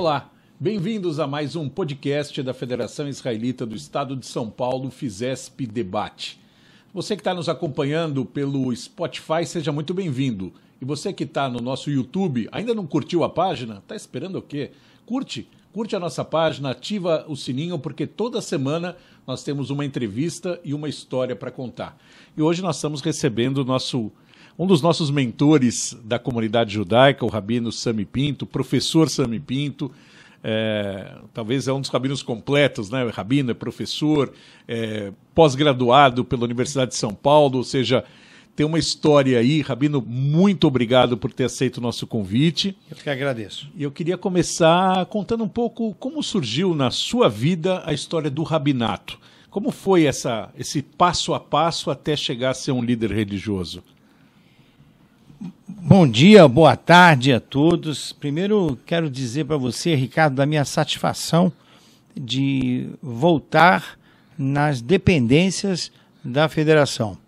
Olá, bem-vindos a mais um podcast da Federação Israelita do Estado de São Paulo, Fizesp Debate. Você que está nos acompanhando pelo Spotify, seja muito bem-vindo. E você que está no nosso YouTube, ainda não curtiu a página? Está esperando o quê? Curte, curte a nossa página, ativa o sininho, porque toda semana nós temos uma entrevista e uma história para contar. E hoje nós estamos recebendo o nosso um dos nossos mentores da comunidade judaica, o rabino Sami Pinto, professor Sami Pinto, é, talvez é um dos rabinos completos, né? Rabino é professor, é, pós-graduado pela Universidade de São Paulo, ou seja, tem uma história aí. Rabino, muito obrigado por ter aceito o nosso convite. Eu que agradeço. E eu queria começar contando um pouco como surgiu na sua vida a história do rabinato. Como foi essa, esse passo a passo até chegar a ser um líder religioso? Bom dia, boa tarde a todos. Primeiro, quero dizer para você, Ricardo, da minha satisfação de voltar nas dependências da federação.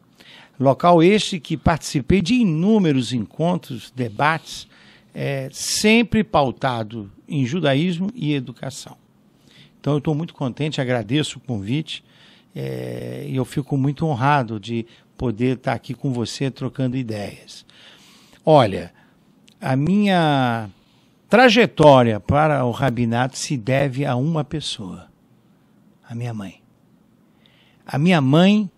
Local este que participei de inúmeros encontros, debates, é, sempre pautado em judaísmo e educação. Então, eu estou muito contente, agradeço o convite é, e é, eu fico muito honrado de poder estar tá aqui com você trocando ideias olha, a minha trajetória para o rabinato se deve a uma pessoa, a minha mãe. A minha mãe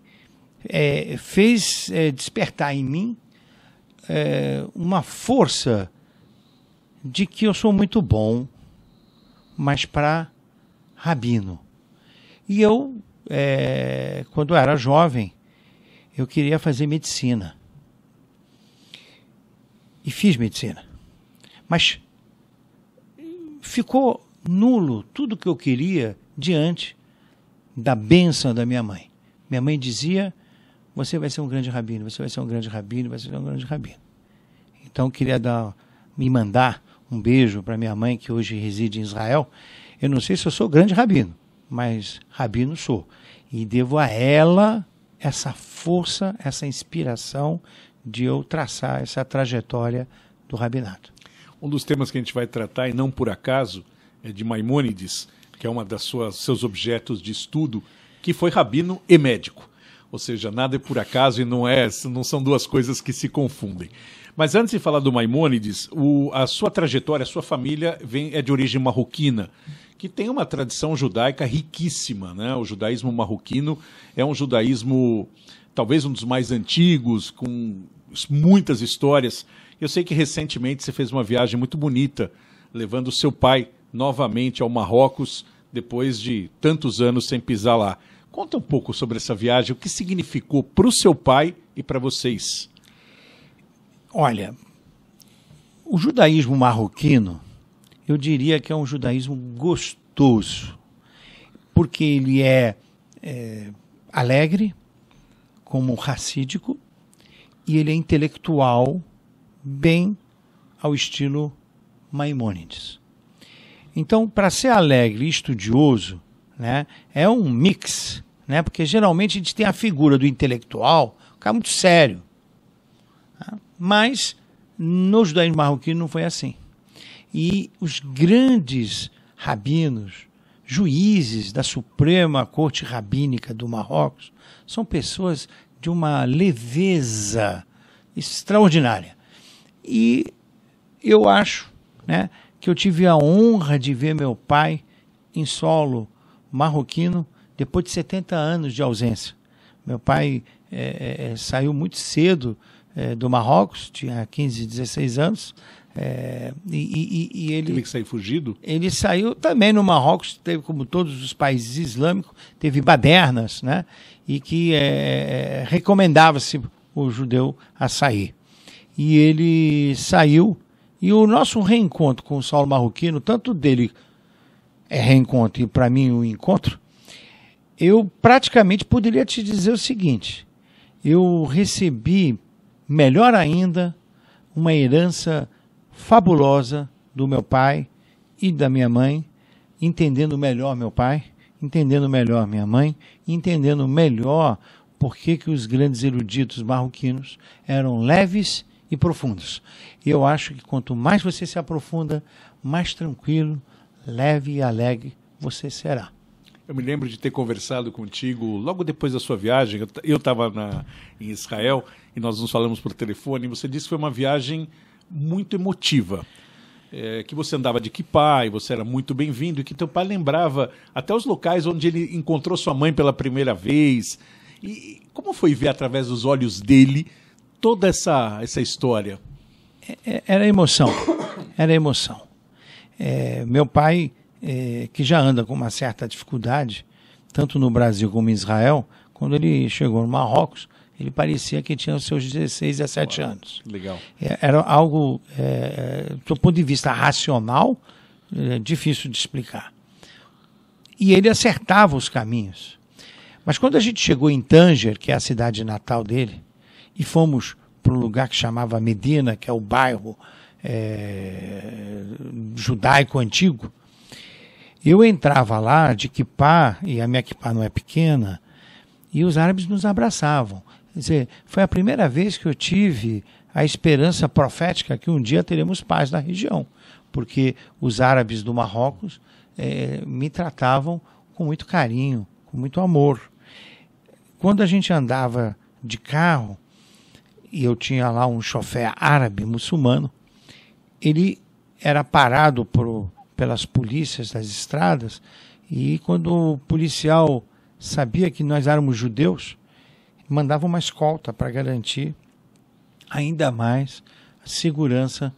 é, fez é, despertar em mim é, uma força de que eu sou muito bom, mas para rabino. E eu, quando era jovem, eu queria fazer medicina e fiz medicina. Mas ficou nulo tudo que eu queria diante da bênção da minha mãe. Minha mãe dizia: Você vai ser um grande rabino, você vai ser um grande rabino, você vai ser um grande rabino. Então, queria dar, me mandar um beijo para minha mãe, que hoje reside em Israel. Eu não sei se eu sou grande rabino, mas rabino sou. E devo a ela essa força, essa inspiração de eu traçar essa trajetória do rabinato. Um dos temas que a gente vai tratar, e não por acaso, é de Maimônides, que é um dos seus objetos de estudo, que foi rabino e médico. Ou seja, nada é por acaso e não, é, não são duas coisas que se confundem. Mas antes de falar do Maimônides, o, a sua trajetória, a sua família vem, é de origem marroquina, que tem uma tradição judaica riquíssima. Né? O judaísmo marroquino é um judaísmo talvez um dos mais antigos, com muitas histórias. Eu sei que recentemente você fez uma viagem muito bonita, levando o seu pai novamente ao Marrocos, depois de tantos anos sem pisar lá. Conta um pouco sobre essa viagem, o que significou para o seu pai e para vocês. Olha, o judaísmo marroquino, eu diria que é um judaísmo gostoso, porque ele é, é alegre, como racídico, e ele é intelectual, bem ao estilo Maimônides. Então, para ser alegre e estudioso, né, é um mix, né, porque geralmente a gente tem a figura do intelectual, um cara muito sério. Né, mas nos judaísmo marroquino não foi assim. E os grandes rabinos, juízes da Suprema Corte Rabínica do Marrocos, são pessoas de uma leveza extraordinária. E eu acho né, que eu tive a honra de ver meu pai em solo marroquino depois de 70 anos de ausência. Meu pai é, é, saiu muito cedo é, do Marrocos, tinha 15, 16 anos. E, e, e, ele teve que sair fugido? Ele saiu também no Marrocos, teve como todos os países islâmicos, teve badernas, né? e que é, é, recomendava-se o judeu a sair. E ele saiu, e o nosso reencontro com o Saulo Marroquino, tanto dele é reencontro e para mim o um encontro, eu praticamente poderia te dizer o seguinte: eu recebi, melhor ainda, uma herança fabulosa do meu pai e da minha mãe, entendendo melhor meu pai, entendendo melhor minha mãe, entendendo melhor por que, que os grandes eruditos marroquinos eram leves e profundos. E eu acho que quanto mais você se aprofunda, mais tranquilo, leve e alegre você será. Eu me lembro de ter conversado contigo logo depois da sua viagem. Eu estava em Israel e nós nos falamos por telefone. Você disse que foi uma viagem muito emotiva é, que você andava de kipá e você era muito bem-vindo e que teu pai lembrava até os locais onde ele encontrou sua mãe pela primeira vez. E como foi ver através dos olhos dele toda essa, essa história? É, é, era emoção, era emoção. É, meu pai, é, que já anda com uma certa dificuldade, tanto no Brasil como em Israel, quando ele chegou no Marrocos, ele parecia que tinha os seus 16, 17 Uau, anos. Legal. É, era algo, é, é, do ponto de vista racional, é, difícil de explicar. E ele acertava os caminhos. Mas quando a gente chegou em Tanger, que é a cidade natal dele, e fomos para um lugar que chamava Medina, que é o bairro é, judaico antigo, eu entrava lá de equipar e a minha equipar não é pequena, e os árabes nos abraçavam. Quer dizer, foi a primeira vez que eu tive a esperança profética que um dia teremos paz na região, porque os árabes do Marrocos é, me tratavam com muito carinho, com muito amor. Quando a gente andava de carro, e eu tinha lá um chofé árabe muçulmano, ele era parado por, pelas polícias das estradas, e quando o policial sabia que nós éramos judeus, mandava uma escolta para garantir ainda mais a segurança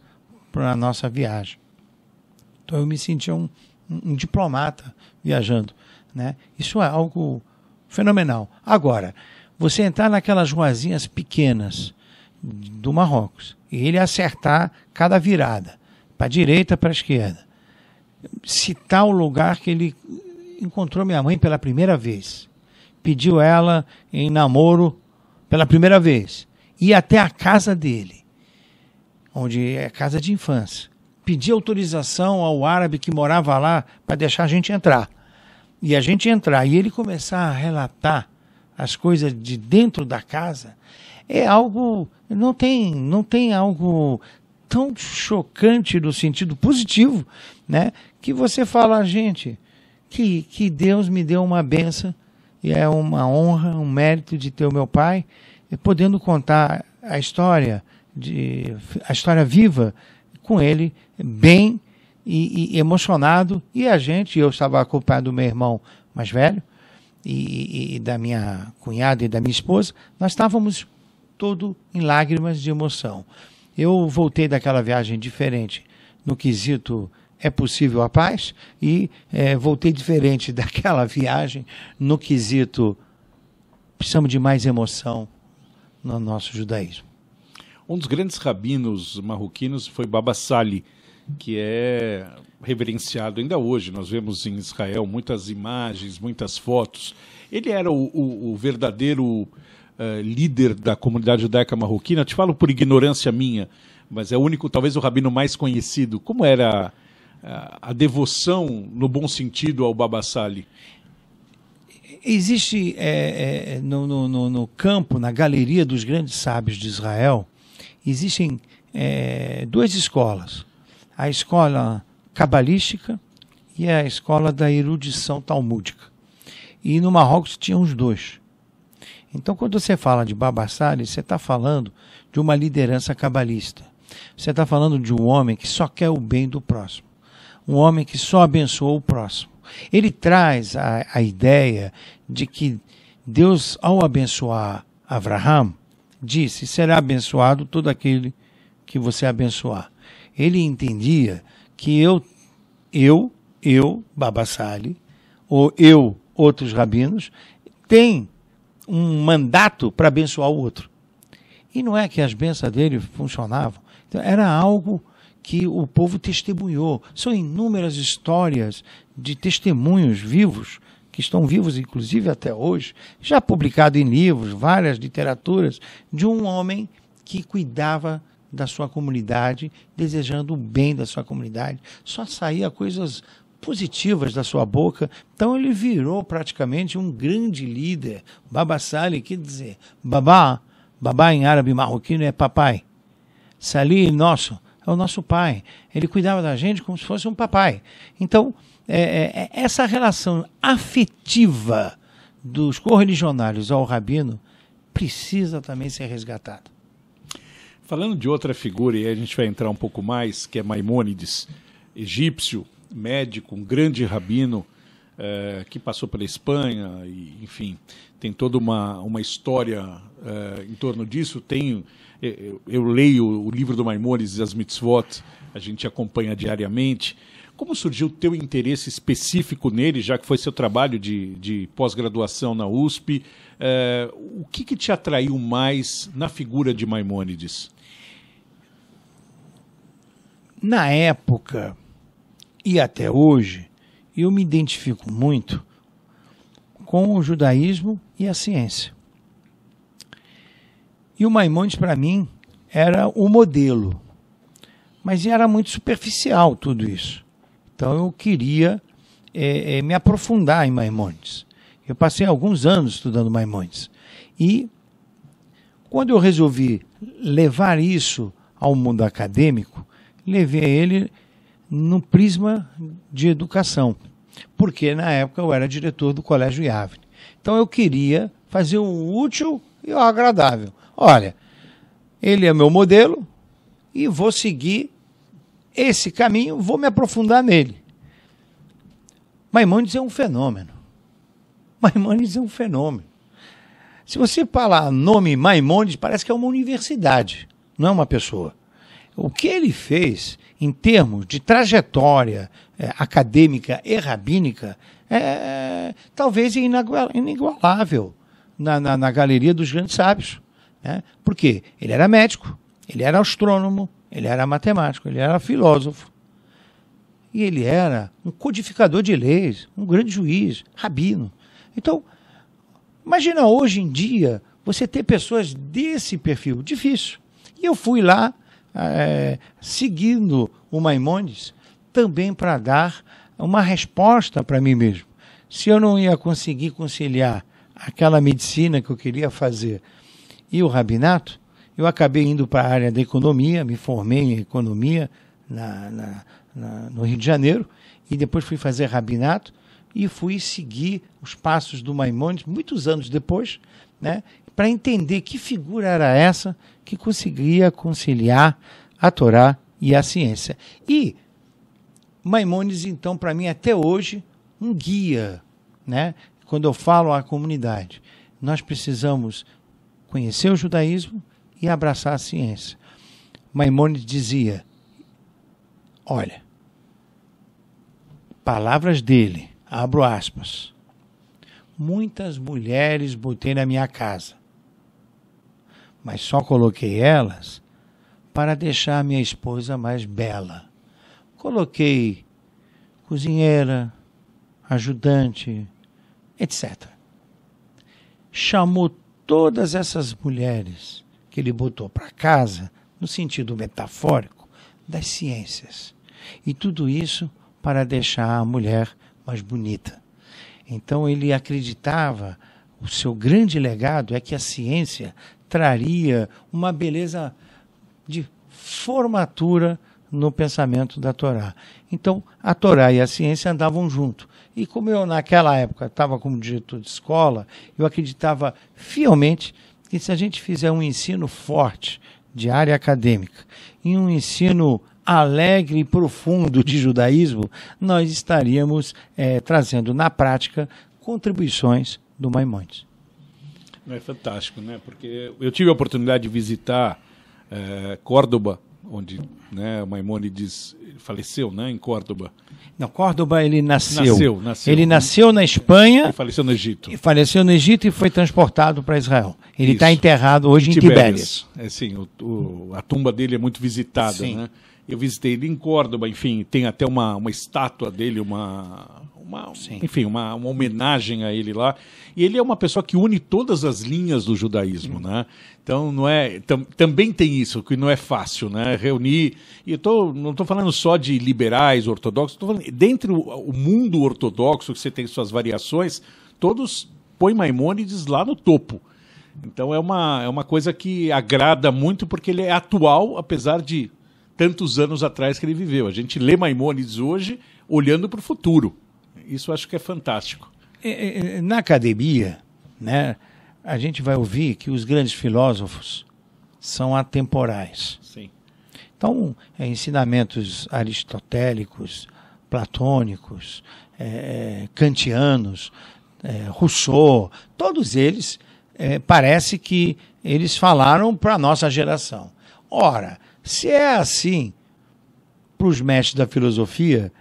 para a nossa viagem. Então eu me sentia um, um, diplomata viajando. Né? Isso é algo fenomenal. Agora, você entrar naquelas ruazinhas pequenas do Marrocos e ele acertar cada virada, para a direita, para a esquerda, citar o lugar que ele encontrou minha mãe pela primeira vez pediu ela em namoro pela primeira vez. Ia até a casa dele, onde é casa de infância. Pedir autorização ao árabe que morava lá para deixar a gente entrar. E a gente entrar e ele começar a relatar as coisas de dentro da casa é algo não tem não tem algo tão chocante no sentido positivo, né? Que você fala, gente, que que Deus me deu uma benção e é uma honra, um mérito de ter o meu pai, podendo contar a história, de, a história viva com ele, bem e, e emocionado, e a gente, eu estava acompanhado do meu irmão mais velho, e, e, e da minha cunhada e da minha esposa, nós estávamos todo em lágrimas de emoção. Eu voltei daquela viagem diferente no quesito é possível a paz e é, voltei diferente daquela viagem no quesito precisamos de mais emoção no nosso judaísmo. Um dos grandes rabinos marroquinos foi Baba Sali, que é reverenciado ainda hoje. Nós vemos em Israel muitas imagens, muitas fotos. Ele era o, o, o verdadeiro uh, líder da comunidade judaica marroquina. Eu te falo por ignorância minha, mas é o único, talvez o rabino mais conhecido. Como era a devoção, no bom sentido, ao Baba Existe é, é, no, no, no, campo, na galeria dos grandes sábios de Israel, existem é, duas escolas. A escola cabalística e a escola da erudição talmúdica. E no Marrocos tinha os dois. Então, quando você fala de Babassali, você está falando de uma liderança cabalista. Você está falando de um homem que só quer o bem do próximo um homem que só abençoou o próximo. Ele traz a, a ideia de que Deus, ao abençoar Abraão, disse: será abençoado todo aquele que você abençoar. Ele entendia que eu, eu, eu, Babassali, ou eu, outros rabinos, tem um mandato para abençoar o outro. E não é que as bênçãos dele funcionavam. Então, era algo que o povo testemunhou. São inúmeras histórias de testemunhos vivos, que estão vivos inclusive até hoje, já publicado em livros, várias literaturas, de um homem que cuidava da sua comunidade, desejando o bem da sua comunidade. Só saía coisas positivas da sua boca. Então ele virou praticamente um grande líder. Baba Salih quer dizer babá, babá em árabe marroquino é papai. Salih nosso, é o nosso pai. Ele cuidava da gente como se fosse um papai. Então, é, é, é, essa relação afetiva dos correligionários ao rabino precisa também ser resgatada. Falando de outra figura, e aí a gente vai entrar um pouco mais, que é Maimônides, egípcio, médico, um grande rabino é, que passou pela Espanha, e, enfim, tem toda uma, uma história é, em torno disso. Tem, eu, é, é, eu, leio o livro do Maimonides e as mitzvot, a gente acompanha diariamente. Como surgiu o teu interesse específico nele, já que foi seu trabalho de, de pós-graduação na USP? É, o que, que te atraiu mais na figura de Maimônides? Na época e até hoje, eu me identifico muito com o judaísmo e a ciência. E o Maimonides, para mim, era o modelo. Mas era muito superficial tudo isso. Então eu queria é, é, me aprofundar em Maimonides. Eu passei alguns anos estudando Maimonides. E quando eu resolvi levar isso ao mundo acadêmico, levei ele no prisma de educação, porque na época eu era diretor do Colégio Iavne. Então eu queria fazer o útil e o agradável. Olha, ele é meu modelo e vou seguir esse caminho, vou me aprofundar nele. Maimonides é um fenômeno. Maimonides é um fenômeno. Se você falar nome Maimonides, parece que é uma universidade, não é uma pessoa. O que ele fez em termos de trajetória é, acadêmica e rabínica, é, talvez é inigualável na, na, na, galeria dos grandes sábios. Né? Por quê? Ele era médico, ele era astrônomo, ele era matemático, ele era filósofo. E ele era um codificador de leis, um grande juiz, rabino. Então, imagina hoje em dia você ter pessoas desse perfil. Difícil. E eu fui lá é, seguindo o Maimondes também para dar uma resposta para mim mesmo. Se eu não ia conseguir conciliar aquela medicina que eu queria fazer e o rabinato, eu acabei indo para a área da economia, me formei em economia na, na, na, no Rio de Janeiro e depois fui fazer rabinato e fui seguir os passos do Maimondes muitos anos depois, né? para entender que figura era essa que conseguia conciliar a Torá e a ciência. E Maimones, então, para mim, até hoje, um guia, né? Quando eu falo à comunidade, nós precisamos conhecer o judaísmo e abraçar a ciência. Maimones dizia: Olha, palavras dele, abro aspas. Muitas mulheres botei na minha casa, mas só coloquei elas para deixar minha esposa mais bela. Coloquei cozinheira, ajudante, etc. Chamou todas essas mulheres que ele botou para casa, no sentido metafórico, das ciências. E tudo isso para deixar a mulher mais bonita. Então ele acreditava, o seu grande legado é que a ciência traria uma beleza de formatura no pensamento da Torá. Então, a Torá e a ciência andavam junto. E como eu, naquela época, estava como diretor de escola, eu acreditava fielmente que se a gente fizer um ensino forte de área acadêmica e um ensino alegre e profundo de judaísmo, nós estaríamos é, trazendo na prática contribuições do Maimonides. É fantástico, né? Porque eu tive a oportunidade de visitar é, Córdoba, onde né, Maimônides faleceu, né, em Córdoba. Não, Córdoba ele nasceu. Nasceu, nasceu. Ele nasceu na Espanha. E faleceu no Egito. E faleceu no Egito e foi transportado para Israel. Ele está enterrado hoje em, em Tibérias. É, sim, o, o, a tumba dele é muito visitada, sim. né? Eu visitei ele em Córdoba, enfim, tem até uma, uma estátua dele, uma, uma Sim. enfim, uma, uma homenagem a ele lá. E ele é uma pessoa que une todas as linhas do judaísmo, hum. né? Então não é, tam, também tem isso que não é fácil, né? Reunir e eu tô, não estou falando só de liberais, ortodoxos, estou falando dentre o, o mundo ortodoxo que você tem suas variações, todos põem Maimônides lá no topo. Então é uma, é uma coisa que agrada muito porque ele é atual, apesar de tantos anos atrás que ele viveu. A gente lê Maimonides hoje olhando para o futuro. Isso acho que é fantástico. É, é, é, na academia, né, a gente vai ouvir que os grandes filósofos são atemporais. Sim. Então, é, ensinamentos aristotélicos, platônicos, é, kantianos, é, Rousseau, todos eles, é, parece que eles falaram para a nossa geração. Ora, se é assim para os mestres da filosofia,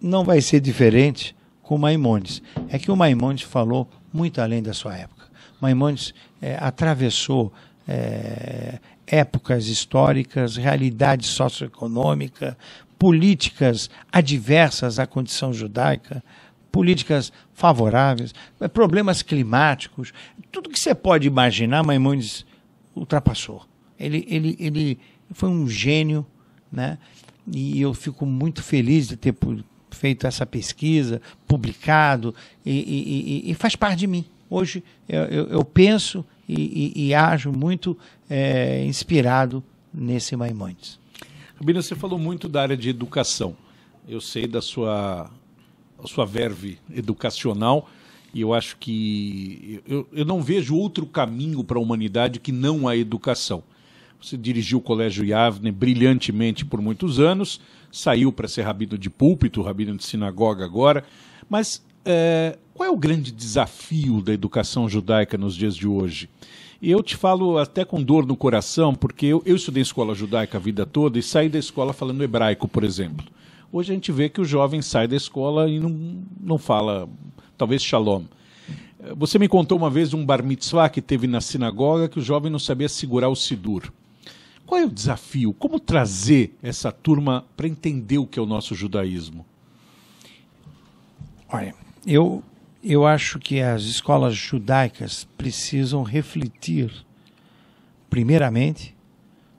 não vai ser diferente com Maimônides. É que o Maimônides falou muito além da sua época. Maimônides é, atravessou é, épocas históricas, realidade socioeconômica, políticas adversas à condição judaica, políticas favoráveis, problemas climáticos, tudo que você pode imaginar, Maimônides ultrapassou. Ele, ele, ele foi um gênio, né? E eu fico muito feliz de ter feito essa pesquisa, publicado, e, e, e faz parte de mim. Hoje eu, eu, eu penso e, e, ajo muito é, inspirado nesse Maimonides. Rabino, você falou muito da área de educação. Eu sei da sua, sua verve educacional e eu acho que eu, eu não vejo outro caminho para a humanidade que não a educação. Você dirigiu o Colégio Yavne brilhantemente por muitos anos, saiu para ser rabino de púlpito, rabino de sinagoga agora. Mas é, qual é o grande desafio da educação judaica nos dias de hoje? E eu te falo até com dor no coração, porque eu, eu estudei escola judaica a vida toda e saí da escola falando hebraico, por exemplo. Hoje a gente vê que o jovem sai da escola e não, não fala, talvez shalom. Você me contou uma vez um bar mitzvah que teve na sinagoga que o jovem não sabia segurar o sidur. Qual é o desafio? Como trazer essa turma para entender o que é o nosso judaísmo? Olha, eu, eu acho que as escolas judaicas precisam refletir, primeiramente,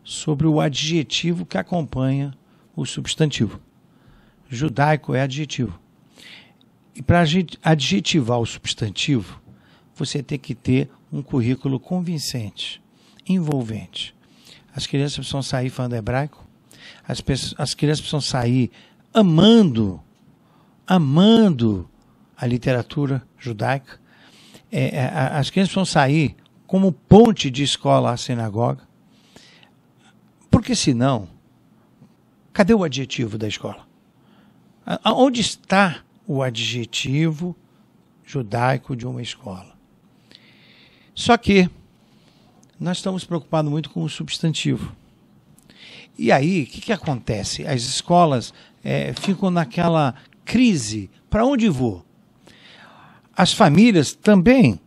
sobre o adjetivo que acompanha o substantivo. Judaico é adjetivo. E para adjetivar o substantivo, você tem que ter um currículo convincente, envolvente. As crianças precisam sair falando hebraico. As, pessoas, as crianças precisam sair amando, amando a literatura judaica. É, é, as crianças precisam sair como ponte de escola à sinagoga. Porque senão, cadê o adjetivo da escola? Onde está o adjetivo judaico de uma escola? Só que nós estamos preocupados muito com o substantivo. E aí, o que, que acontece? As escolas é, ficam naquela crise: para onde vou? As famílias também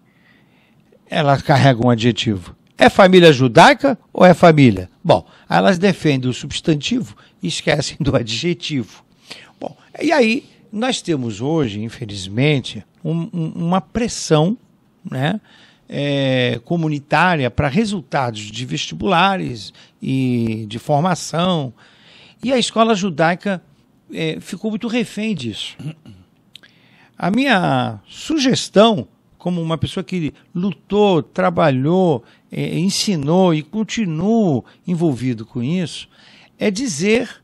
elas carregam um adjetivo. É família judaica ou é família? Bom, elas defendem o substantivo e esquecem do adjetivo. Bom, e aí nós temos hoje, infelizmente, um, um, uma pressão né, é, comunitária para resultados de vestibulares e de formação. E a escola judaica é, ficou muito refém disso. A minha sugestão, como uma pessoa que lutou, trabalhou, é, ensinou e continuo envolvido com isso, é dizer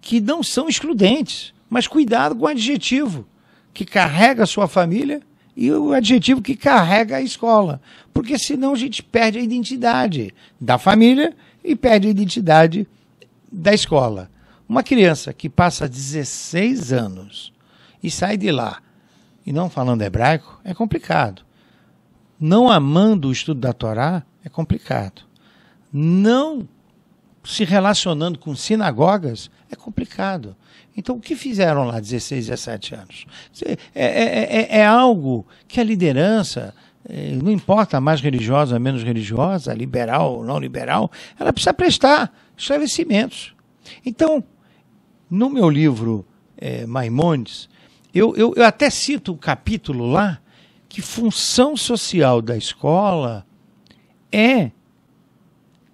que não são excludentes, mas cuidado com o adjetivo que carrega a sua família e o adjetivo que carrega a escola, porque senão a gente perde a identidade da família e perde a identidade da escola. Uma criança que passa 16 anos e sai de lá e não falando hebraico é complicado. Não amando o estudo da Torá é complicado. Não se relacionando com sinagogas é complicado. Então, o que fizeram lá 16, 17 anos? É é, é, é, é algo que a liderança, eh, não importa mais religiosa, menos religiosa, liberal ou não liberal, ela precisa prestar esclarecimentos. Então, no meu livro é, eu, eu, eu até cito um capítulo lá que função social da escola é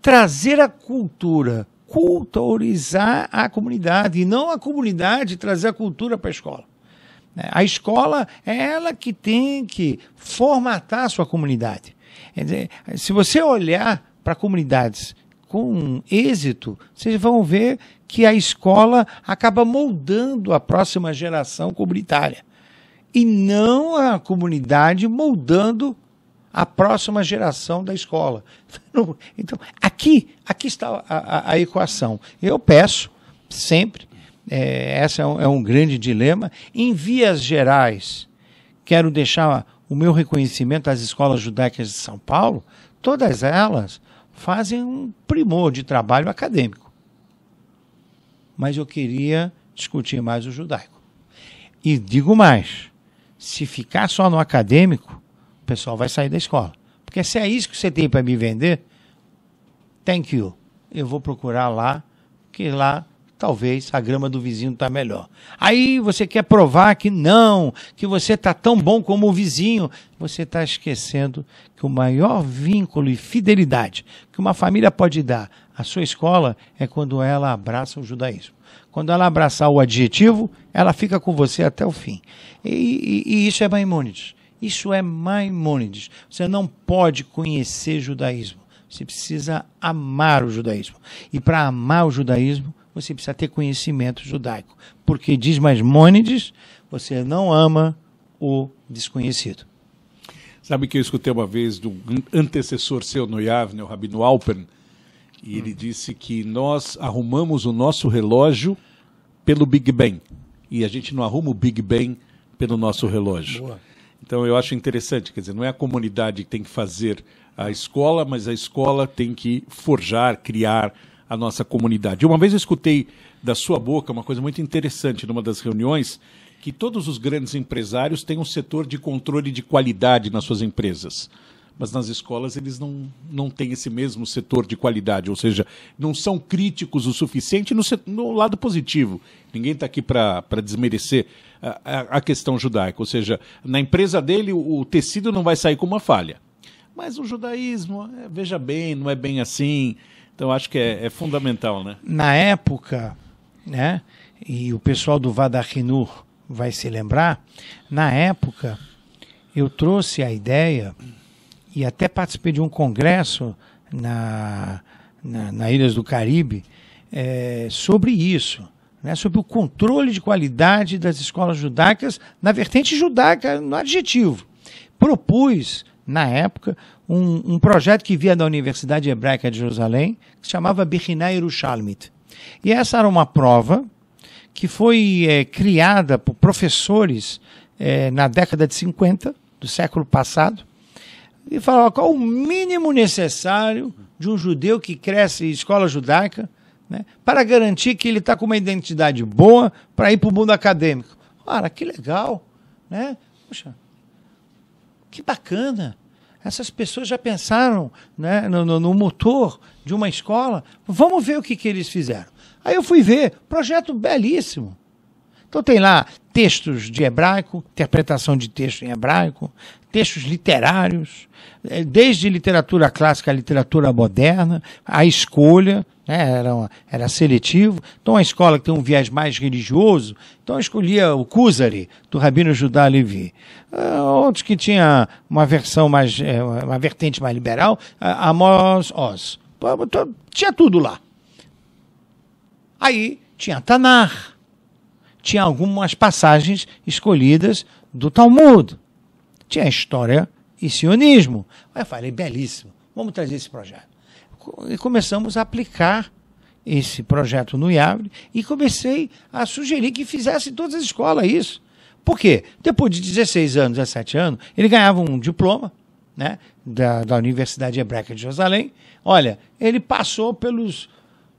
trazer a cultura, culturizar a comunidade, e não a comunidade trazer a cultura para a escola. Né? A escola é ela que tem que formatar a sua comunidade. Se você olhar para comunidades com êxito, vocês vão ver que a escola acaba moldando a próxima geração comunitária. E não a comunidade moldando a próxima geração da escola. Então, aqui, aqui está a, a, a equação. Eu peço sempre, é, esse é um, é um grande dilema, em vias gerais, quero deixar o meu reconhecimento às escolas judaicas de São Paulo, todas elas fazem um primor de trabalho acadêmico. Mas eu queria discutir mais o judaico. E digo mais: se ficar só no acadêmico, pessoal vai sair da escola. Porque se é isso que você tem para me vender, thank you. Eu vou procurar lá, que lá talvez a grama do vizinho está melhor. Aí você quer provar que não, que você está tão bom como o vizinho. Você está esquecendo que o maior vínculo e fidelidade que uma família pode dar à sua escola é quando ela abraça o judaísmo. Quando ela abraçar o adjetivo, ela fica com você até o fim. E, e, e isso é Maimônides. Isso é Maimônides. Você não pode conhecer judaísmo. Você precisa amar o judaísmo. E para amar o judaísmo, você precisa ter conhecimento judaico. Porque diz Maimônides, você não ama o desconhecido. Sabe que eu escutei uma vez do antecessor seu no Yavne, o Rabino Alpern, e ele hum. disse que nós arrumamos o nosso relógio pelo Big Bang. E a gente não arruma o Big Bang pelo nosso relógio. Boa. Então eu acho interessante, quer dizer, não é a comunidade que tem que fazer a escola, mas a escola tem que forjar, criar a nossa comunidade. Uma vez eu escutei da sua boca uma coisa muito interessante numa das reuniões, que todos os grandes empresários têm um setor de controle de qualidade nas suas empresas mas nas escolas eles não, não têm esse mesmo setor de qualidade, ou seja, não são críticos o suficiente no, setor, no lado positivo. Ninguém está aqui para desmerecer a, a, a, questão judaica, ou seja, na empresa dele o, o tecido não vai sair com uma falha. Mas o judaísmo, é, veja bem, não é bem assim. Então acho que é, é fundamental, né? Na época, né? E o pessoal do Vadahinur vai se lembrar, na época eu trouxe a ideia e até participei de um congresso na, na, na Ilhas do Caribe é, sobre isso. Né, sobre o controle de qualidade das escolas judaicas na vertente judaica, no adjetivo. Propus, na época, um, um projeto que via da Universidade Hebraica de Jerusalém, que se chamava Birina Yerushalmit. E essa era uma prova que foi é, criada por professores é, na década de 50 do século passado, e falava qual o mínimo necessário de um judeu que cresce em escola judaica né, para garantir que ele está com uma identidade boa para ir para o mundo acadêmico. Olha que legal, né? Poxa, que bacana. Essas pessoas já pensaram né, no, no, no motor de uma escola. Vamos ver o que, que eles fizeram. Aí eu fui ver, projeto belíssimo. Então tem lá textos de hebraico, interpretação de texto em hebraico, textos literários, é, desde literatura clássica à literatura moderna, a escolha né, era, uma, era seletivo. Então, a escola que tem um viés mais religioso, então escolhia o Kuzari, do Rabino Judá Levi. Uh, outros que tinha uma versão mais, é, uma vertente mais liberal, Amos Oz. Tinha tudo lá. Aí tinha Tanar, tinha algumas passagens escolhidas do Talmud, tinha a história e sionismo. Aí eu falei, belíssimo, vamos trazer esse projeto. E começamos a aplicar esse projeto no IAVRE e comecei a sugerir que fizesse todas as escolas isso. Por quê? Depois de 16 anos, 17 anos, ele ganhava um diploma né, da, da Universidade Hebraica de Jerusalém. Olha, ele passou pelos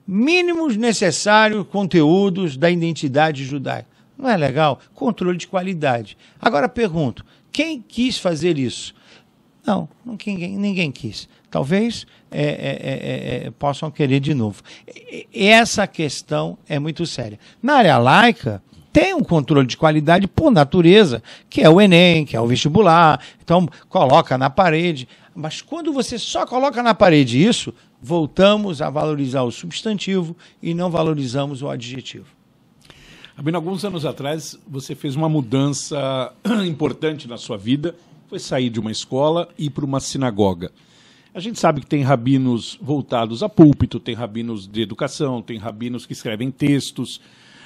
mínimos necessários conteúdos da identidade judaica. Não é legal? Controle de qualidade. Agora pergunto, quem quis fazer isso? Não, ninguém, ninguém quis. Talvez é, é, é, é, é possam querer de novo. Essa questão é muito séria. Na área laica, tem um controle de qualidade por natureza, que é o Enem, que é o vestibular. Então, coloca na parede. Mas quando você só coloca na parede isso, voltamos a valorizar o substantivo e não valorizamos o adjetivo. Abino, alguns anos atrás, você fez uma mudança importante na sua vida foi sair de uma escola e ir para uma sinagoga. A gente sabe que tem rabinos voltados a púlpito, tem rabinos de educação, tem rabinos que escrevem textos.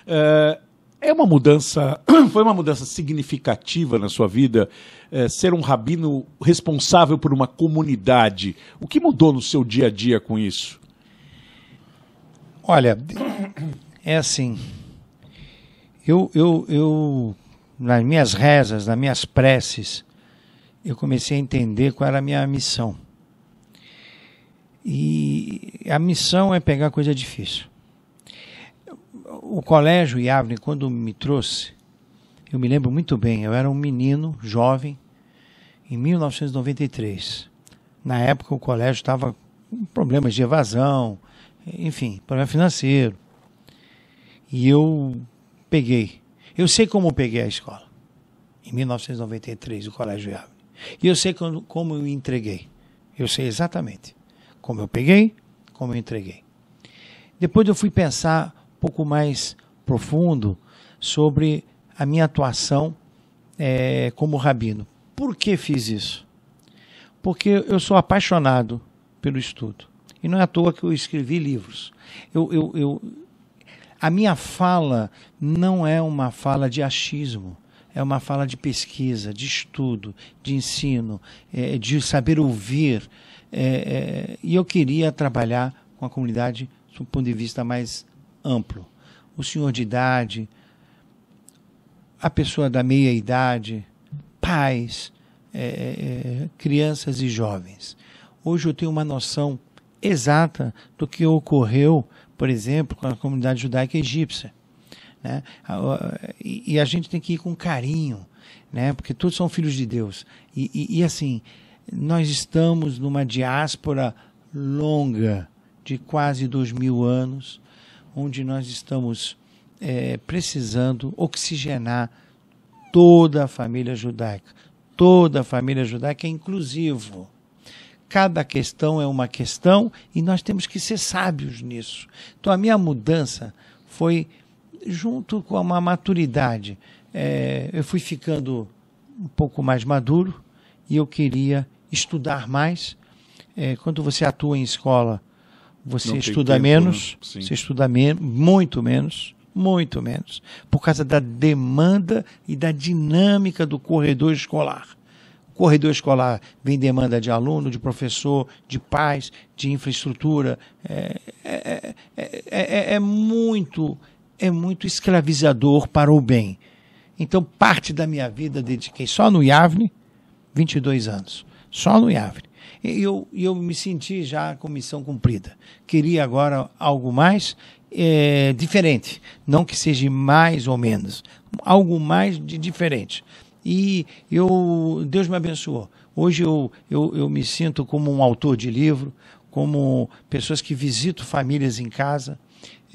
É, é uma mudança, foi uma mudança significativa na sua vida é, ser um rabino responsável por uma comunidade. O que mudou no seu dia a dia com isso? Olha, é assim. Eu, eu, eu nas minhas rezas, nas minhas preces, eu comecei a entender qual era a minha missão. E a missão é pegar coisa difícil. O colégio Iavne, quando me trouxe, eu me lembro muito bem, eu era um menino jovem em 1993. Na época o colégio estava com problemas de evasão, enfim, problema financeiro. E eu peguei. Eu sei como eu peguei a escola. Em 1993, o colégio Iavne. E eu sei como, como eu entreguei. Eu sei exatamente como eu peguei, como eu entreguei. Depois eu fui pensar um pouco mais profundo sobre a minha atuação é, como rabino. Por que fiz isso? Porque eu sou apaixonado pelo estudo. E não é à toa que eu escrevi livros. Eu, eu, eu, a minha fala não é uma fala de achismo é uma fala de pesquisa, de estudo, de ensino, é, de saber ouvir. É, é e eu queria trabalhar com a comunidade de um ponto de vista mais amplo. O senhor de idade, a pessoa da meia idade, pais, é, é, crianças e jovens. Hoje eu tenho uma noção exata do que ocorreu, por exemplo, com a comunidade judaica egípcia. Né? E a gente tem que ir com carinho, né? porque todos são filhos de Deus. E, e, e assim, nós estamos numa diáspora longa, de quase dois mil anos, onde nós estamos é, precisando oxigenar toda a família judaica. Toda a família judaica é inclusivo cada questão é uma questão e nós temos que ser sábios nisso. Então a minha mudança foi junto com uma maturidade. É, eu fui ficando um pouco mais maduro e eu queria estudar mais. É, quando você atua em escola, você Não estuda menos, você estuda me muito menos, muito menos, por causa da demanda e da dinâmica do corredor escolar corredor escolar vem demanda de aluno, de professor, de pais, de infraestrutura. É, é, é, é muito é muito escravizador para o bem. Então, parte da minha vida dediquei só no Iavne, 22 anos, só no Iavne. E eu, eu me senti já com missão cumprida. Queria agora algo mais é, diferente, não que seja mais ou menos, algo mais de diferente. E eu, Deus me abençoou. Hoje eu, eu, eu me sinto como um autor de livro, como pessoas que visito famílias em casa,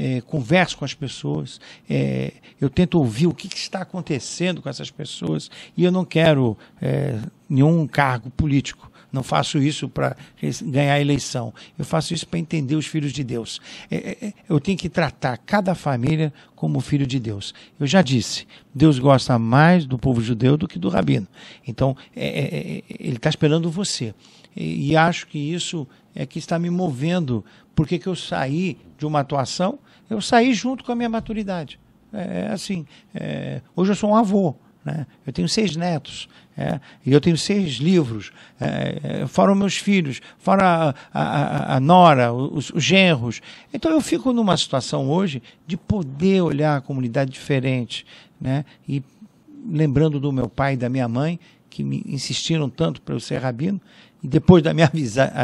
é, converso com as pessoas, é, eu tento ouvir o que, que, está acontecendo com essas pessoas e eu não quero é, nenhum cargo político. Não faço isso para ganhar a eleição. Eu faço isso para entender os filhos de Deus. É, é, é, eu tenho que tratar cada família como filho de Deus. Eu já disse, Deus gosta mais do povo judeu do que do rabino. Então, ele está esperando você. E, e acho que isso é que está me movendo. Porque que eu saí de uma atuação eu saí junto com a minha maturidade. É, é, assim, é, hoje eu sou um avô, né? eu tenho seis netos, é, e eu tenho seis livros, é, é fora meus filhos, fora a, a, a nora, os, os, genros. Então eu fico numa situação hoje de poder olhar a comunidade diferente, né? e lembrando do meu pai e da minha mãe, que me insistiram tanto para eu ser rabino, depois da minha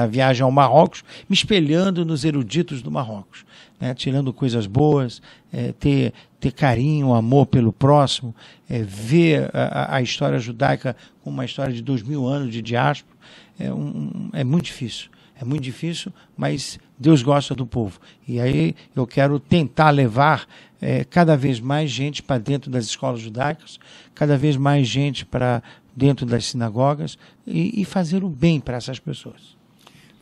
viagem ao Marrocos, me espelhando nos eruditos do Marrocos, né? tirando coisas boas, é, ter, ter carinho, amor pelo próximo, é, ver a, a, história judaica como uma história de dois mil anos de diáspora, é, um, é muito difícil é muito difícil, mas Deus gosta do povo. E aí eu quero tentar levar é, cada vez mais gente para dentro das escolas judaicas, cada vez mais gente para dentro das sinagogas e, e fazer o bem para essas pessoas.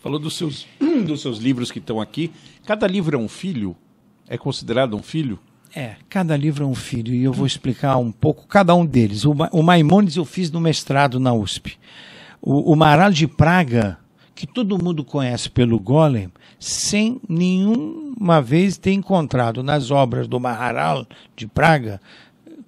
Falou dos seus, dos seus livros que estão aqui. Cada livro é um filho? É considerado um filho? É, cada livro é um filho e eu vou explicar um pouco cada um deles. O, Ma o eu fiz no mestrado na USP. O, o Maral de Praga, que todo mundo conhece pelo Golem, sem nenhuma vez ter encontrado nas obras do Maharal de Praga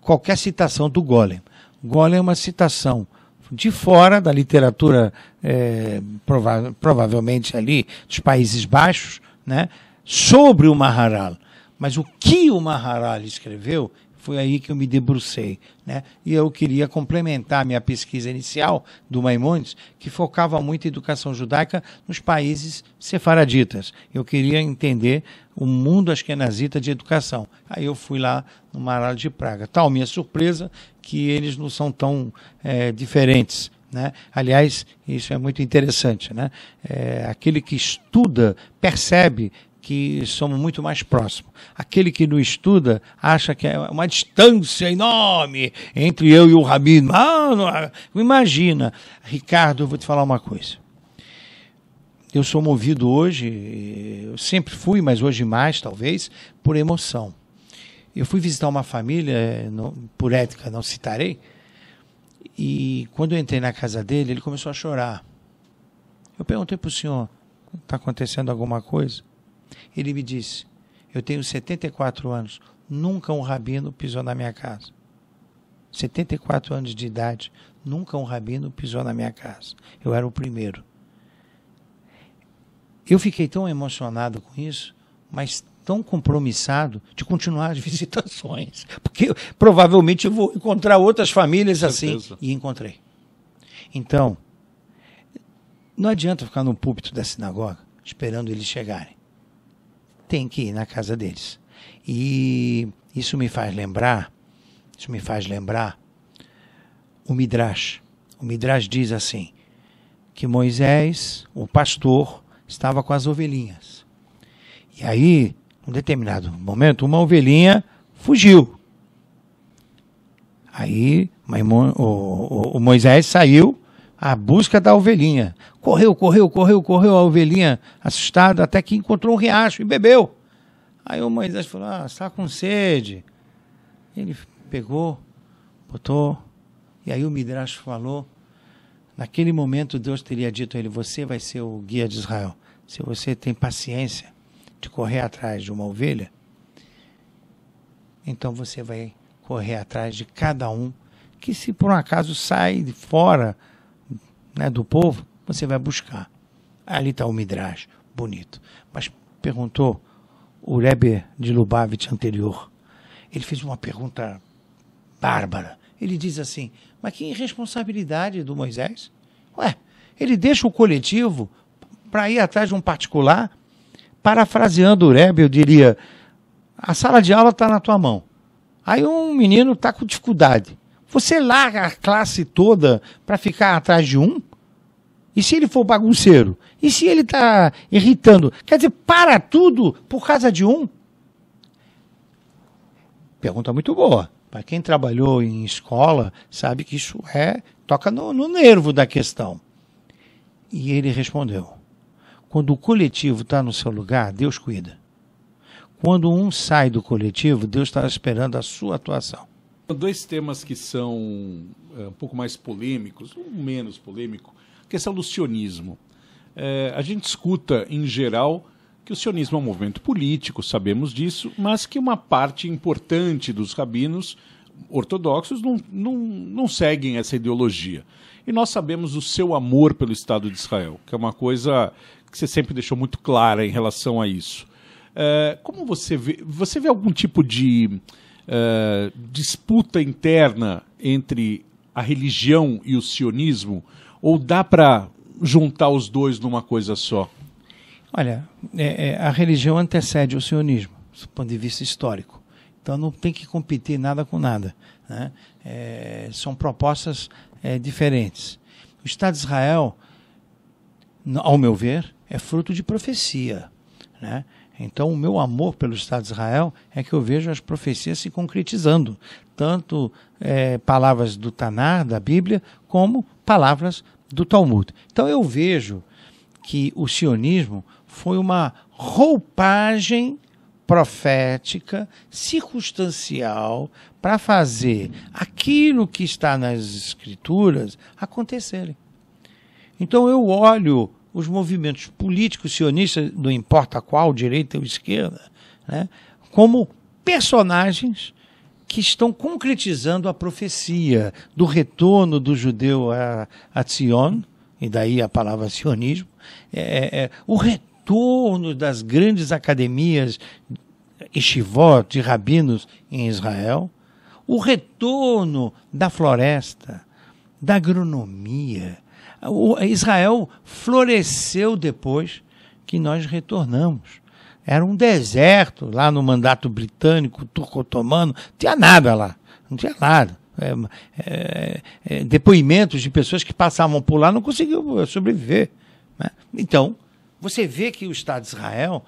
qualquer citação do Golem. Golem é uma citação de fora da literatura, é, prova provavelmente ali dos Países Baixos, né, sobre o Maharal. Mas o que o Maharal escreveu foi aí que eu me debrucei. Né? E eu queria complementar minha pesquisa inicial do Maimonides, que focava muito a educação judaica nos países sefaraditas. Eu queria entender o mundo asquenazita de educação. Aí eu fui lá no Maralho de Praga. Tal minha surpresa que eles não são tão é, diferentes. Né? Aliás, isso é muito interessante. Né? É, aquele que estuda percebe que somos muito mais próximos. Aquele que não estuda acha que é uma distância enorme entre eu e o Rabino. Ah, não, ah, imagina. Ricardo, eu vou te falar uma coisa. Eu sou movido hoje, eh, eu sempre fui, mas hoje mais talvez, por emoção. Eu fui visitar uma família, eh, por ética não citarei, e quando eu entrei na casa dele, ele começou a chorar. Eu perguntei para o senhor: está acontecendo alguma coisa? Ele me disse: Eu tenho 74 anos, nunca um rabino pisou na minha casa. 74 anos de idade, nunca um rabino pisou na minha casa. Eu era o primeiro. Eu fiquei tão emocionado com isso, mas tão compromissado de continuar as visitações, porque provavelmente eu vou encontrar outras famílias assim e encontrei. Então, não adianta ficar no púlpito da sinagoga esperando eles chegarem tem que ir na casa deles. E isso me faz lembrar, isso me faz lembrar o Midrash. O Midrash diz assim: que Moisés, o pastor, estava com as ovelhinhas. E aí, num determinado momento, uma ovelhinha fugiu. Aí o, o Moisés saiu à busca da ovelhinha. Correu, correu, correu, correu a ovelhinha, assustada, até que encontrou um riacho e bebeu. Aí o Moisés falou: Ah, está com sede. Ele pegou, botou, e aí o Midrash falou. Naquele momento, Deus teria dito a ele: Você vai ser o guia de Israel. Se você tem paciência de correr atrás de uma ovelha, então você vai correr atrás de cada um que, se por um acaso sai fora né, do povo, você vai buscar. Ali está o Midrash, bonito. Mas perguntou o Rebbe de Lubavitch anterior. Ele fez uma pergunta bárbara. Ele diz assim: Mas que irresponsabilidade do Moisés? Ué, ele deixa o coletivo para ir atrás de um particular? Parafraseando o Rebbe, eu diria: A sala de aula está na tua mão. Aí um menino está com dificuldade. Você larga a classe toda para ficar atrás de um? E se ele for bagunceiro? E se ele está irritando? Quer dizer, para tudo por causa de um? Pergunta muito boa. Para quem trabalhou em escola, sabe que isso é toca no, no nervo da questão. E ele respondeu: quando o coletivo está no seu lugar, Deus cuida. Quando um sai do coletivo, Deus está esperando a sua atuação. Dois temas que são é, um pouco mais polêmicos, um menos polêmico, é a questão do sionismo. É, a gente escuta, em geral, que o sionismo é um movimento político, sabemos disso, mas que uma parte importante dos rabinos ortodoxos não, não, não seguem essa ideologia. E nós sabemos o seu amor pelo Estado de Israel, que é uma coisa que você sempre deixou muito clara em relação a isso. É, como você vê, você vê algum tipo de eh, disputa interna entre a religião e o sionismo? Ou dá para juntar os dois numa coisa só? Olha, é, é, a religião antecede o sionismo, do ponto de vista histórico. Então não tem que competir nada com nada. Né? É, são propostas é, diferentes. O Estado de Israel, ao meu ver, é fruto de profecia. Né? Então, o meu amor pelo Estado de Israel é que eu vejo as profecias se concretizando, tanto é, palavras do Tanar, da Bíblia, como palavras do Talmud. Então, eu vejo que o sionismo foi uma roupagem profética, circunstancial, para fazer aquilo que está nas Escrituras acontecerem. Então, eu olho os movimentos políticos sionistas, não importa qual, direita ou esquerda, né, como personagens que estão concretizando a profecia do retorno do judeu a, a Sion, e daí a palavra sionismo, é, é, é o retorno das grandes academias Ishivot e rabinos em Israel, o retorno da floresta, da agronomia, Israel floresceu depois que nós retornamos. Era um deserto lá no mandato britânico, turco-otomano, não tinha nada lá, não tinha nada. É, é, é, depoimentos de pessoas que passavam por lá não conseguiam sobreviver. Né? Então, você vê que o Estado de Israel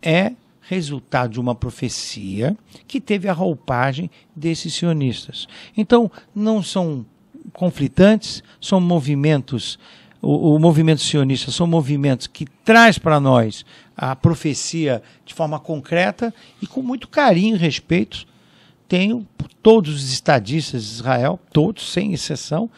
é resultado de uma profecia que teve a roupagem desses sionistas. Então, não são conflitantes, são movimentos, o, o movimento sionista são movimentos que traz para nós a profecia de forma concreta e com muito carinho e respeito. Tenho todos os estadistas de Israel, todos, sem exceção.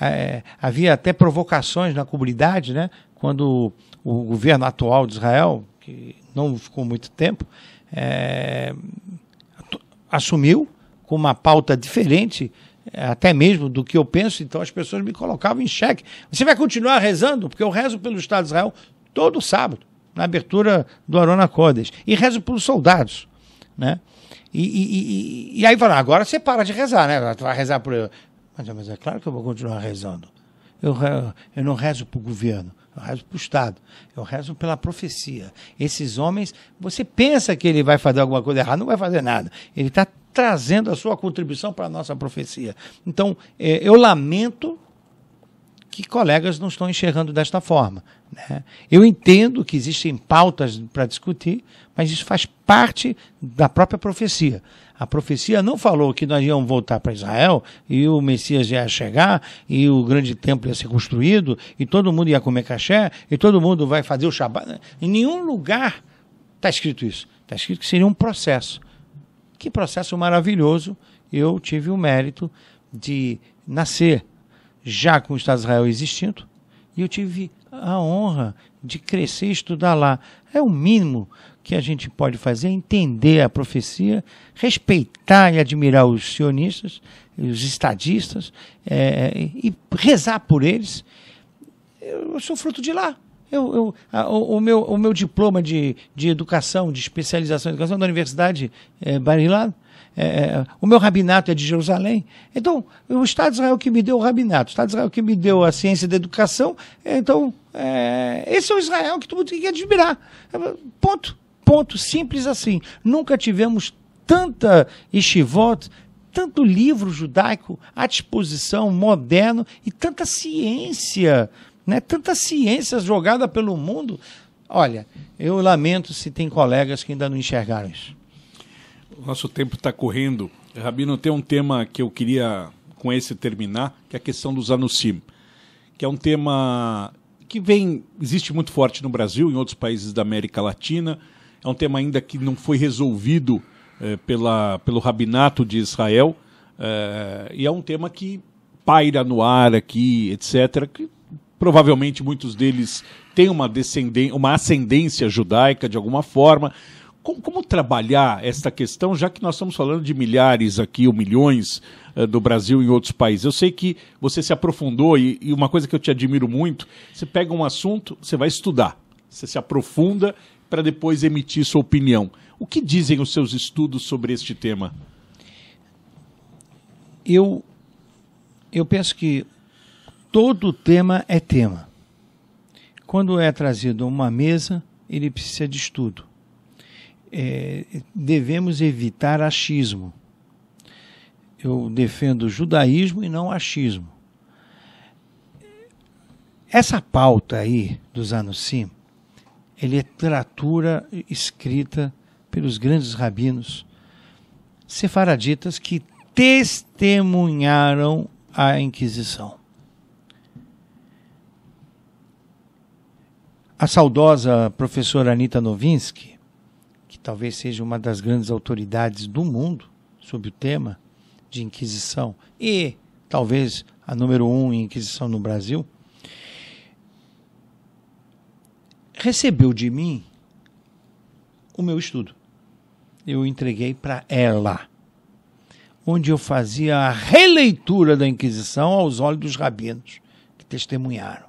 É, havia até provocações na comunidade, né? quando o, o governo atual de Israel, que não ficou muito tempo, é, assumiu com uma pauta diferente é, até mesmo do que eu penso, então as pessoas me colocavam em xeque. Você vai continuar rezando? Porque eu rezo pelo Estado de Israel todo sábado, na abertura do Arona Codes, e rezo pelos soldados, né? E, e, e, e aí falaram, ah, agora você para de rezar, né? Vai rezar por... Mas, mas é claro que eu vou continuar rezando. Eu, eu não rezo para o governo, eu rezo para o Estado, eu rezo pela profecia. Esses homens, você pensa que ele vai fazer alguma coisa errada, não vai fazer nada. Ele está trazendo a sua contribuição para a nossa profecia. Então, é, eu lamento que colegas não estão enxergando desta forma. Né? Eu entendo que existem pautas para discutir, mas isso faz parte da própria profecia. A profecia não falou que nós íamos voltar para Israel e o Messias ia chegar e o grande templo ia ser construído e todo mundo ia comer caché e todo mundo vai fazer o Shabat. Né? Em nenhum lugar está escrito isso. Está escrito que seria um processo. Que processo maravilhoso eu tive o mérito de nascer já com o Estado de Israel existindo, e eu tive a honra de crescer e estudar lá. É o mínimo que a gente pode fazer, entender a profecia, respeitar e admirar os sionistas, os estadistas, é, e rezar por eles. Eu sou fruto de lá. Eu, eu a, o, meu, o meu diploma de, de educação, de especialização em educação da Universidade é, Barilado, é, é, o meu rabinato é de Jerusalém. Então, o Estado de Israel que me deu o rabinato, o Estado de Israel que me deu a ciência da educação. É, então, é, esse é o Israel que todo mundo tem que admirar. É, ponto. Ponto. Simples assim. Nunca tivemos tanta estivot, tanto livro judaico à disposição, moderno, e tanta ciência, né? tanta ciência jogada pelo mundo. Olha, eu lamento se tem colegas que ainda não enxergaram isso nosso tempo está correndo. Rabino, tem um tema que eu queria com esse terminar, que é a questão dos Anusim, que é um tema que vem existe muito forte no Brasil, em outros países da América Latina. É um tema ainda que não foi resolvido eh, pela, pelo rabinato de Israel eh, e é um tema que paira no ar aqui, etc. Que provavelmente muitos deles têm uma uma ascendência judaica de alguma forma, como, como, trabalhar esta questão, já que nós estamos falando de milhares aqui, ou milhões uh, do Brasil e em outros países? Eu sei que você se aprofundou e, e uma coisa que eu te admiro muito: você pega um assunto, você vai estudar, você se aprofunda para depois emitir sua opinião. O que dizem os seus estudos sobre este tema? Eu, eu penso que todo tema é tema. Quando é trazido a uma mesa, ele precisa de estudo é, devemos evitar achismo. Eu defendo judaísmo e não achismo. Essa pauta aí dos anos Anussim é literatura escrita pelos grandes rabinos sefaraditas que testemunharam a Inquisição. A saudosa professora Anita Novinsky talvez seja uma das grandes autoridades do mundo sobre o tema de Inquisição e talvez a número um em Inquisição no Brasil, recebeu de mim o meu estudo. Eu entreguei para ela, onde eu fazia a releitura da Inquisição aos olhos dos rabinos que testemunharam.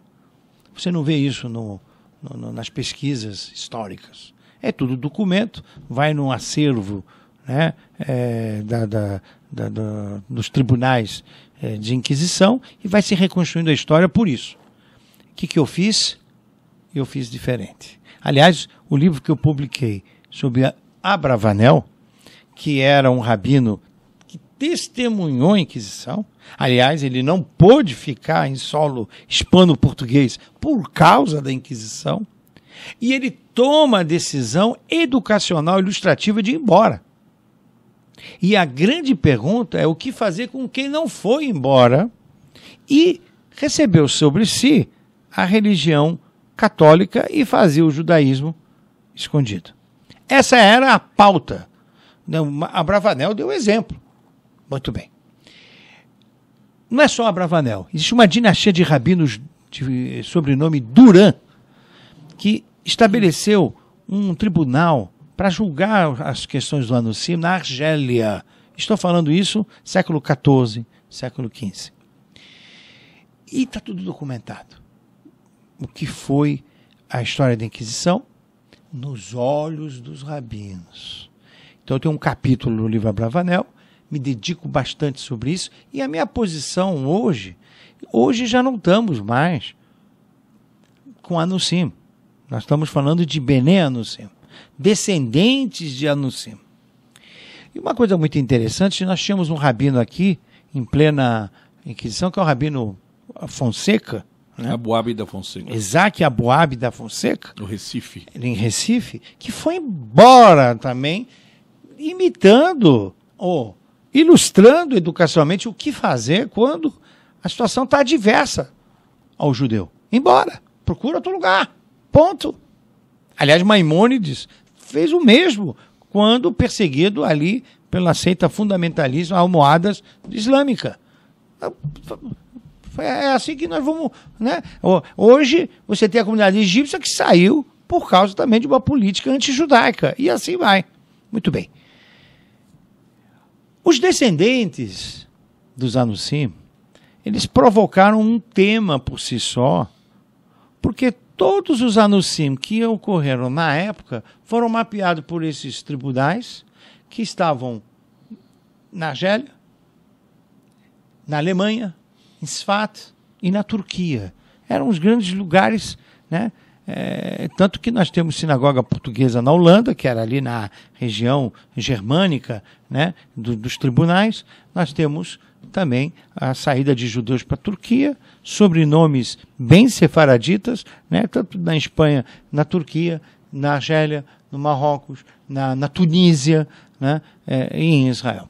Você não vê isso no, no, no, nas pesquisas históricas. É tudo documento, vai num acervo né, é, da, da, da, da, dos tribunais é, de Inquisição e vai se reconstruindo a história por isso. O que, que eu fiz? Eu fiz diferente. Aliás, o livro que eu publiquei sobre Abravanel, que era um rabino que testemunhou a Inquisição, aliás, ele não pôde ficar em solo hispano-português por causa da Inquisição, e ele toma a decisão educacional ilustrativa de ir embora. E a grande pergunta é o que fazer com quem não foi embora e recebeu sobre si a religião católica e fazia o judaísmo escondido. Essa era a pauta. A Bravanel deu exemplo. Muito bem. Não é só a Bravanel. Existe uma dinastia de rabinos de eh, sobrenome Duran que estabeleceu um tribunal para julgar as questões do anúncio na Argélia. Estou falando isso século XIV, século XV. E está tudo documentado. O que foi a história da Inquisição? Nos olhos dos rabinos. Então, eu tenho um capítulo no livro Abravanel, me dedico bastante sobre isso, e a minha posição hoje, hoje já não estamos mais com a Anuncim. Nós estamos falando de Bené Anusim, descendentes de Anusim. E uma coisa muito interessante, nós tínhamos um rabino aqui, em plena Inquisição, que é o rabino Fonseca. Né? da Fonseca. Isaac Abuab da Fonseca. No Recife. Em Recife, que foi embora também, imitando ou ilustrando educacionalmente o que fazer quando a situação está adversa ao judeu. Embora, procura outro lugar. Ponto. Aliás, Maimônides fez o mesmo quando perseguido ali pela seita fundamentalista almoadas islâmica. Então, é assim que nós vamos. Né? Hoje você tem a comunidade egípcia que saiu por causa também de uma política antijudaica. E assim vai. Muito bem. Os descendentes dos Anusim, eles provocaram um tema por si só, porque Todos os anúncios que ocorreram na época foram mapeados por esses tribunais que estavam na Argélia, na Alemanha, em Sfat e na Turquia. Eram os grandes lugares né, é, tanto que nós temos sinagoga portuguesa na Holanda, que era ali na região germânica né, do, dos tribunais, nós temos também a saída de judeus para a Turquia, sobrenomes bem sefaraditas, né, tanto na Espanha, na Turquia, na Argélia, no Marrocos, na, na Tunísia né, é, e em Israel.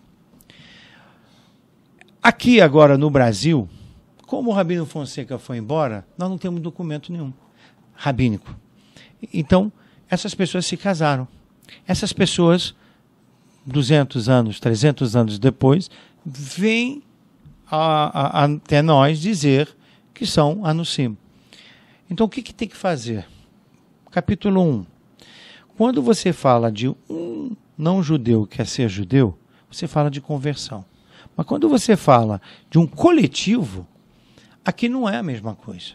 Aqui agora no Brasil, como o Rabino Fonseca foi embora, nós não temos documento nenhum rabínico. Então, essas pessoas se casaram. Essas pessoas, 200 anos, 300 anos depois, vêm a, a, até nós dizer que são anusim. Então, o que, que tem que fazer? Capítulo 1. Quando você fala de um não-judeu que quer ser judeu, você fala de conversão. Mas quando você fala de um coletivo, aqui não é a mesma coisa.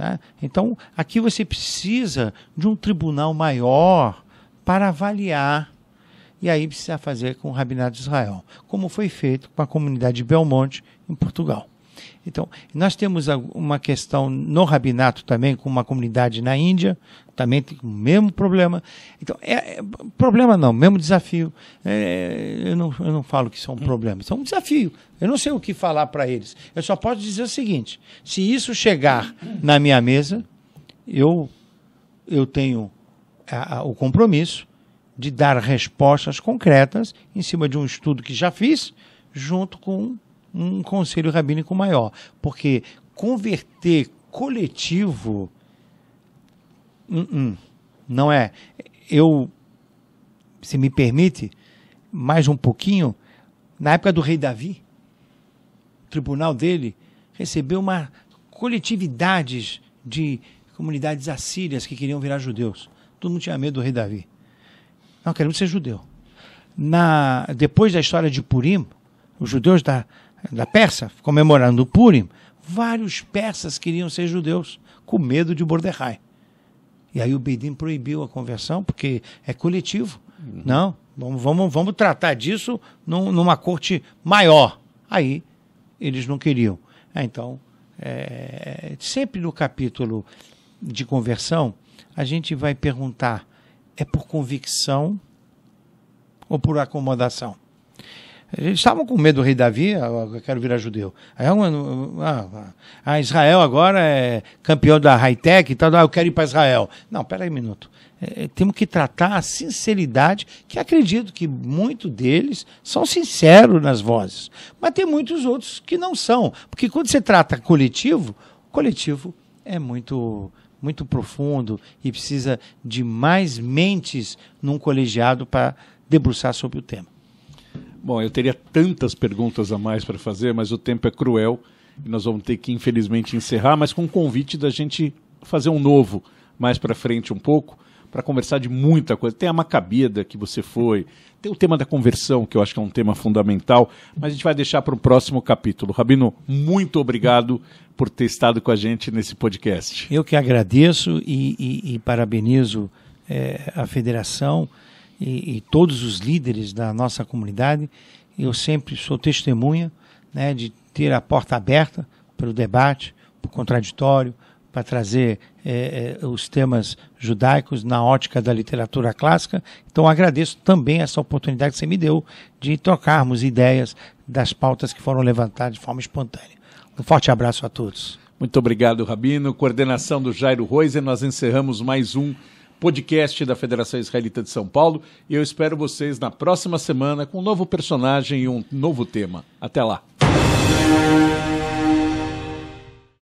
Né? Então, aqui você precisa de um tribunal maior para avaliar. E aí precisa fazer com o Rabinato de Israel, como foi feito com a comunidade de Belmonte, em Portugal. Então, nós temos uma questão no rabinato também, com uma comunidade na Índia, também tem o mesmo problema. Então, é, é problema não, mesmo desafio. É, eu, não, eu não falo que são hum. problemas, são um desafio. Eu não sei o que falar para eles. Eu só posso dizer o seguinte: se isso chegar na minha mesa, eu, eu tenho a, a, o compromisso de dar respostas concretas em cima de um estudo que já fiz, junto com um conselho rabínico maior. Porque converter coletivo não, hum, hum, não é. Eu, se me permite, mais um pouquinho, na época do rei Davi, o tribunal dele recebeu uma coletividades de comunidades assírias que queriam virar judeus. Todo mundo tinha medo do rei Davi. Não, queremos ser judeu. Na, depois da história de Purim, os judeus da, da Pérsia, comemorando o Purim, vários persas queriam ser judeus, com medo de Mordecai. E aí o Bedim proibiu a conversão, porque é coletivo. Uhum. Não, vamos, vamos, vamos tratar disso num, numa corte maior. Aí eles não queriam. É, então, é, sempre no capítulo de conversão, a gente vai perguntar: é por convicção ou por acomodação? Eles estavam com medo do rei Davi, ah, eu quero virar judeu. Aí, ah, ah, ah, Israel agora é campeão da high-tech e tal, eu quero ir para Israel. Não, pera aí um minuto. É, é, temos que tratar a sinceridade, que acredito que muitos deles são sinceros nas vozes. Mas tem muitos outros que não são. Porque quando você trata coletivo, coletivo é muito muito profundo e precisa de mais mentes num colegiado para debruçar sobre o tema. Bom, eu teria tantas perguntas a mais para fazer, mas o tempo é cruel e nós vamos ter que, infelizmente, encerrar, mas com o convite da gente fazer um novo mais para frente um pouco, para conversar de muita coisa. Tem a macabida que você foi, tem o tema da conversão, que eu acho que é um tema fundamental, mas a gente vai deixar para o próximo capítulo. Rabino, muito obrigado por ter estado com a gente nesse podcast. Eu que agradeço e, e, e parabenizo é, a federação e, e todos os líderes da nossa comunidade. Eu sempre sou testemunha né, de ter a porta aberta para o debate, para o contraditório, para trazer é, é, os temas judaicos na ótica da literatura clássica. Então agradeço também essa oportunidade que você me deu de trocarmos ideias das pautas que foram levantadas de forma espontânea. Um forte abraço a todos. Muito obrigado, Rabino. Coordenação do Jairo e nós encerramos mais um podcast da Federação Israelita de São Paulo. E eu espero vocês na próxima semana com um novo personagem e um novo tema. Até lá!